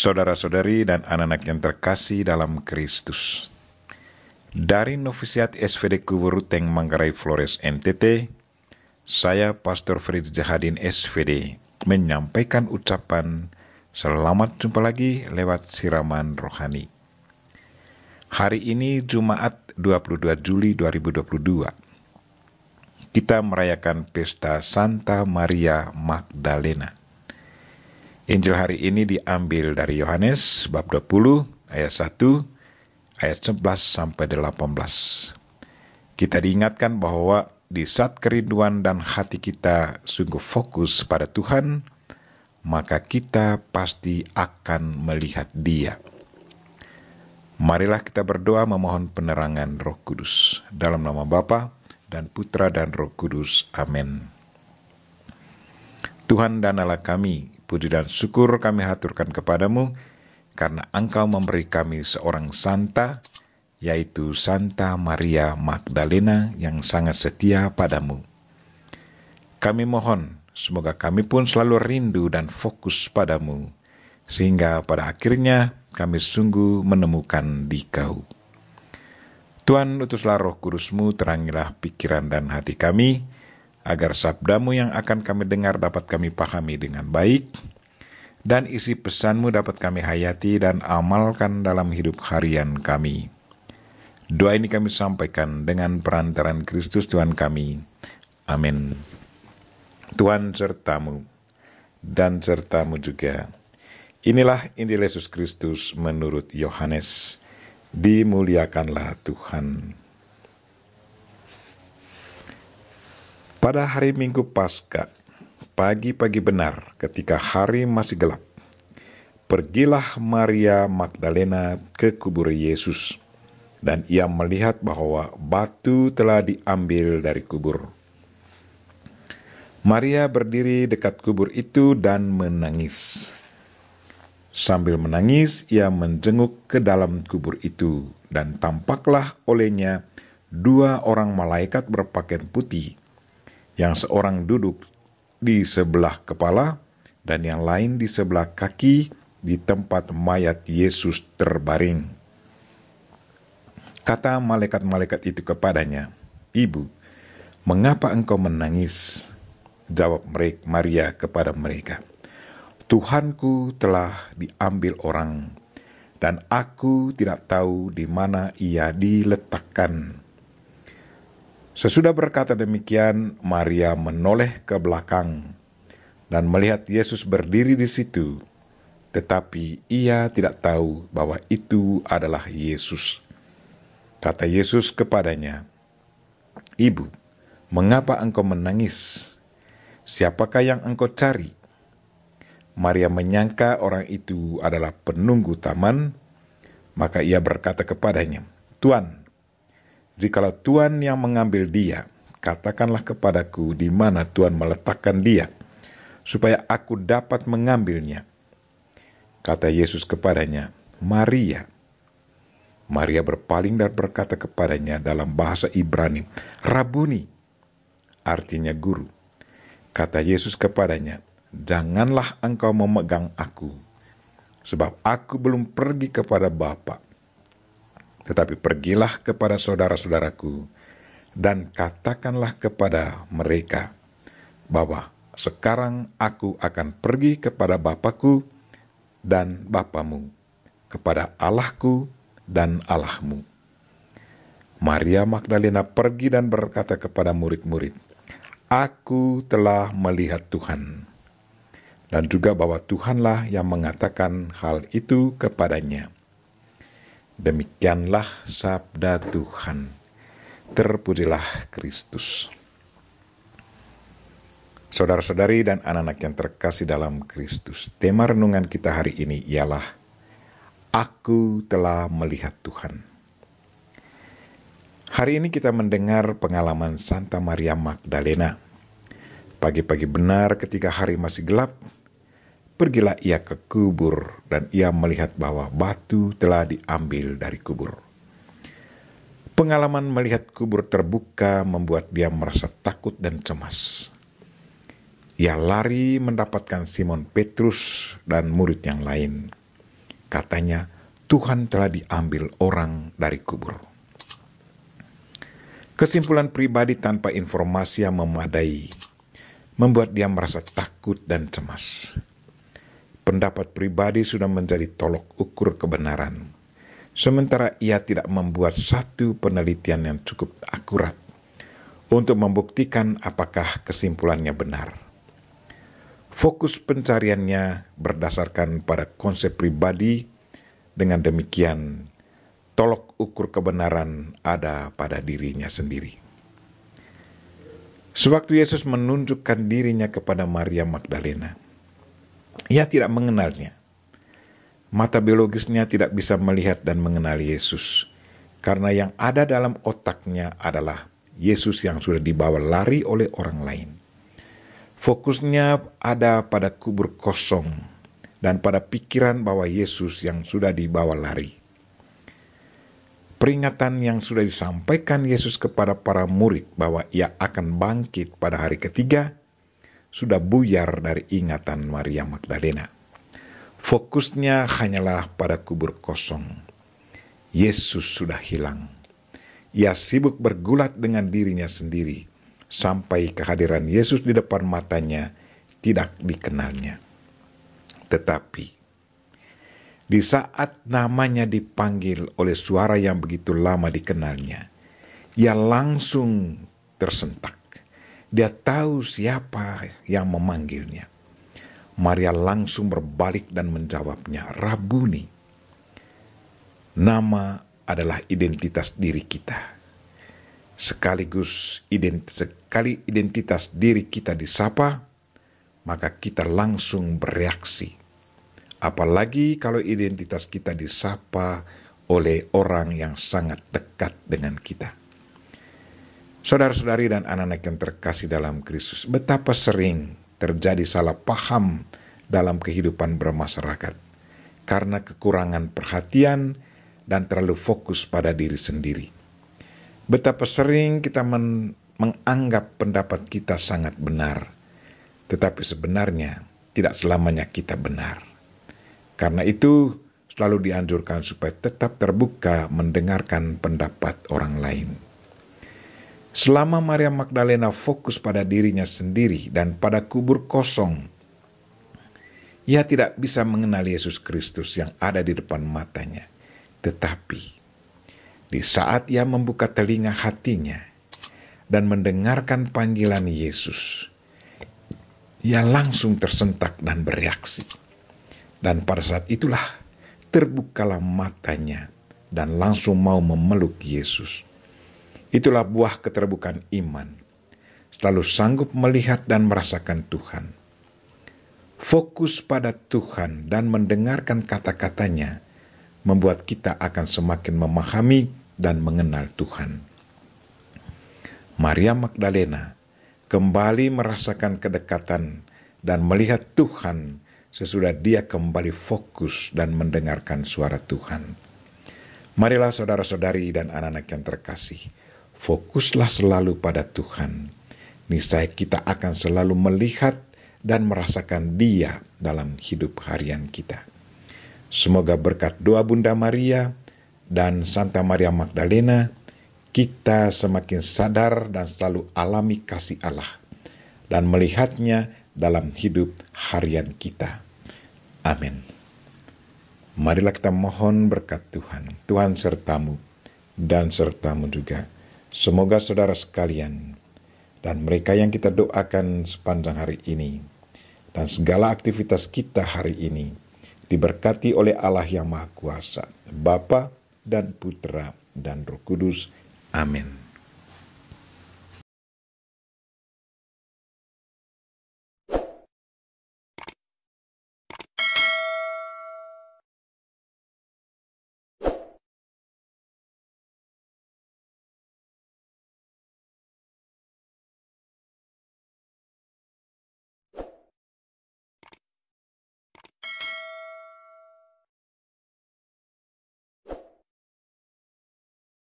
Saudara-saudari dan anak-anak yang terkasih dalam Kristus. Dari Novisiat SVD Kuburuteng Manggarai Flores NTT, saya Pastor Fritz Jahadin SVD menyampaikan ucapan selamat jumpa lagi lewat siraman rohani. Hari ini Jumat 22 Juli 2022. Kita merayakan pesta Santa Maria Magdalena Injil hari ini diambil dari Yohanes bab 20 ayat 1 ayat 11 sampai 18. Kita diingatkan bahwa di saat kerinduan dan hati kita sungguh fokus pada Tuhan, maka kita pasti akan melihat Dia. Marilah kita berdoa memohon penerangan Roh Kudus dalam nama Bapa dan Putra dan Roh Kudus. Amin. Tuhan dan Allah kami, Puji dan syukur kami haturkan kepadamu, karena engkau memberi kami seorang santa, yaitu Santa Maria Magdalena yang sangat setia padamu. Kami mohon, semoga kami pun selalu rindu dan fokus padamu, sehingga pada akhirnya kami sungguh menemukan di kau. Tuhan utuslah roh kudusmu, terangilah pikiran dan hati kami, agar sabdamu yang akan kami dengar dapat kami pahami dengan baik, dan isi pesanmu dapat kami hayati dan amalkan dalam hidup harian kami. Doa ini kami sampaikan dengan perantaran Kristus Tuhan kami. Amin. Tuhan sertamu dan sertamu juga. Inilah Injil Yesus Kristus menurut Yohanes. Dimuliakanlah Tuhan. Pada hari Minggu Paskah, pagi-pagi benar ketika hari masih gelap, pergilah Maria Magdalena ke kubur Yesus, dan ia melihat bahwa batu telah diambil dari kubur. Maria berdiri dekat kubur itu dan menangis. Sambil menangis, ia menjenguk ke dalam kubur itu, dan tampaklah olehnya dua orang malaikat berpakaian putih yang seorang duduk di sebelah kepala dan yang lain di sebelah kaki di tempat mayat Yesus terbaring. Kata malaikat-malaikat itu kepadanya, "Ibu, mengapa engkau menangis?" Jawab mereka Maria kepada mereka, "Tuhanku telah diambil orang, dan aku tidak tahu di mana ia diletakkan." Sesudah berkata demikian, Maria menoleh ke belakang dan melihat Yesus berdiri di situ, tetapi ia tidak tahu bahwa itu adalah Yesus. Kata Yesus kepadanya, "Ibu, mengapa engkau menangis? Siapakah yang engkau cari?" Maria menyangka orang itu adalah penunggu taman, maka ia berkata kepadanya, "Tuan, Jikalau Tuhan yang mengambil dia, katakanlah kepadaku di mana Tuhan meletakkan dia, supaya aku dapat mengambilnya. Kata Yesus kepadanya, Maria. Maria berpaling dan berkata kepadanya dalam bahasa Ibrani, Rabuni, artinya guru. Kata Yesus kepadanya, Janganlah engkau memegang aku, sebab aku belum pergi kepada Bapak. Tetapi pergilah kepada saudara-saudaraku dan katakanlah kepada mereka bahwa sekarang aku akan pergi kepada Bapakku dan Bapamu, kepada Allahku dan Allahmu. Maria Magdalena pergi dan berkata kepada murid-murid, Aku telah melihat Tuhan. Dan juga bahwa Tuhanlah yang mengatakan hal itu kepadanya. Demikianlah sabda Tuhan. Terpujilah Kristus. Saudara-saudari dan anak-anak yang terkasih dalam Kristus, tema renungan kita hari ini ialah Aku telah melihat Tuhan. Hari ini kita mendengar pengalaman Santa Maria Magdalena. Pagi-pagi benar ketika hari masih gelap, Pergilah ia ke kubur dan ia melihat bahwa batu telah diambil dari kubur. Pengalaman melihat kubur terbuka membuat dia merasa takut dan cemas. Ia lari mendapatkan Simon Petrus dan murid yang lain. Katanya, Tuhan telah diambil orang dari kubur. Kesimpulan pribadi tanpa informasi yang memadai membuat dia merasa takut dan cemas pendapat pribadi sudah menjadi tolok ukur kebenaran. Sementara ia tidak membuat satu penelitian yang cukup akurat untuk membuktikan apakah kesimpulannya benar. Fokus pencariannya berdasarkan pada konsep pribadi. Dengan demikian, tolok ukur kebenaran ada pada dirinya sendiri. Sewaktu Yesus menunjukkan dirinya kepada Maria Magdalena, ia tidak mengenalnya. Mata biologisnya tidak bisa melihat dan mengenali Yesus, karena yang ada dalam otaknya adalah Yesus yang sudah dibawa lari oleh orang lain. Fokusnya ada pada kubur kosong dan pada pikiran bahwa Yesus yang sudah dibawa lari. Peringatan yang sudah disampaikan Yesus kepada para murid bahwa ia akan bangkit pada hari ketiga sudah buyar dari ingatan Maria Magdalena. Fokusnya hanyalah pada kubur kosong. Yesus sudah hilang. Ia sibuk bergulat dengan dirinya sendiri sampai kehadiran Yesus di depan matanya tidak dikenalnya. Tetapi di saat namanya dipanggil oleh suara yang begitu lama dikenalnya, ia langsung tersentak. Dia tahu siapa yang memanggilnya. Maria langsung berbalik dan menjawabnya, Rabuni. Nama adalah identitas diri kita. Sekaligus ident sekali identitas diri kita disapa, maka kita langsung bereaksi. Apalagi kalau identitas kita disapa oleh orang yang sangat dekat dengan kita. Saudara-saudari dan anak-anak yang terkasih dalam Kristus, betapa sering terjadi salah paham dalam kehidupan bermasyarakat karena kekurangan perhatian dan terlalu fokus pada diri sendiri. Betapa sering kita men menganggap pendapat kita sangat benar, tetapi sebenarnya tidak selamanya kita benar. Karena itu, selalu dianjurkan supaya tetap terbuka mendengarkan pendapat orang lain. Selama Maria Magdalena fokus pada dirinya sendiri dan pada kubur kosong, ia tidak bisa mengenal Yesus Kristus yang ada di depan matanya. Tetapi, di saat ia membuka telinga hatinya dan mendengarkan panggilan Yesus, ia langsung tersentak dan bereaksi. Dan pada saat itulah terbukalah matanya dan langsung mau memeluk Yesus Itulah buah keterbukaan iman. Selalu sanggup melihat dan merasakan Tuhan. Fokus pada Tuhan dan mendengarkan kata-katanya membuat kita akan semakin memahami dan mengenal Tuhan. Maria Magdalena kembali merasakan kedekatan dan melihat Tuhan sesudah dia kembali fokus dan mendengarkan suara Tuhan. Marilah saudara-saudari dan anak-anak yang terkasih, fokuslah selalu pada Tuhan. Niscaya kita akan selalu melihat dan merasakan Dia dalam hidup harian kita. Semoga berkat doa Bunda Maria dan Santa Maria Magdalena, kita semakin sadar dan selalu alami kasih Allah dan melihatnya dalam hidup harian kita. Amin. Marilah kita mohon berkat Tuhan. Tuhan sertamu dan sertamu juga Semoga saudara sekalian dan mereka yang kita doakan sepanjang hari ini dan segala aktivitas kita hari ini diberkati oleh Allah yang Maha Kuasa, Bapa dan Putra dan Roh Kudus. Amin.